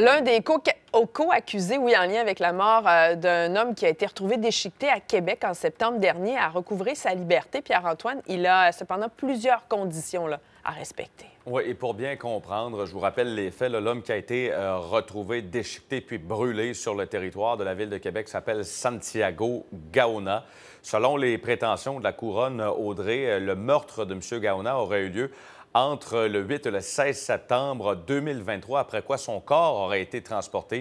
L'un des coquets. Au co-accusé, oui, en lien avec la mort euh, d'un homme qui a été retrouvé déchiqueté à Québec en septembre dernier, a recouvré sa liberté. Pierre-Antoine, il a cependant plusieurs conditions à respecter. Oui, et pour bien comprendre, je vous rappelle les faits. L'homme qui a été euh, retrouvé, déchiqueté puis brûlé sur le territoire de la ville de Québec s'appelle Santiago Gaona. Selon les prétentions de la couronne Audrey, euh, le meurtre de M. Gaona aurait eu lieu entre le 8 et le 16 septembre 2023, après quoi son corps aurait été transporté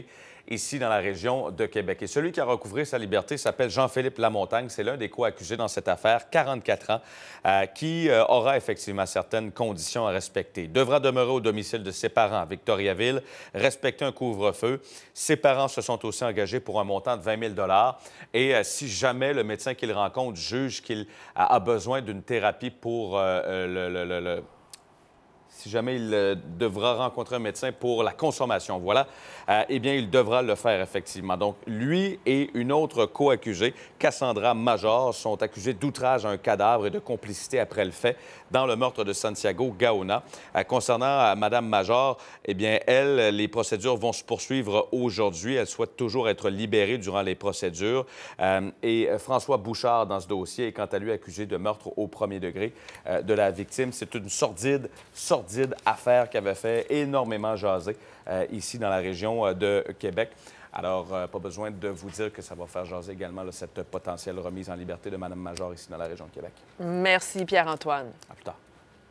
ici dans la région de Québec. Et celui qui a recouvré sa liberté s'appelle Jean-Philippe Lamontagne. C'est l'un des co-accusés dans cette affaire, 44 ans, euh, qui euh, aura effectivement certaines conditions à respecter. Devra demeurer au domicile de ses parents à Victoriaville, respecter un couvre-feu. Ses parents se sont aussi engagés pour un montant de 20 000 Et euh, si jamais le médecin qu'il rencontre juge qu'il a besoin d'une thérapie pour le si jamais il euh, devra rencontrer un médecin pour la consommation, voilà, euh, eh bien, il devra le faire effectivement. Donc, lui et une autre co-accusée, Cassandra Major, sont accusés d'outrage à un cadavre et de complicité après le fait dans le meurtre de Santiago Gaona. Euh, concernant Madame Major, eh bien, elle, les procédures vont se poursuivre aujourd'hui. Elle souhaite toujours être libérée durant les procédures. et François Bouchard, dans ce dossier, est quant à lui accusé de meurtre au premier degré de la victime. C'est une sordide, sordide affaire qui avait fait énormément jaser euh, ici dans la région euh, de Québec. Alors, euh, pas besoin de vous dire que ça va faire jaser également cette potentielle remise en liberté de Mme Major ici dans la région de Québec. Merci, Pierre-Antoine. À plus tard.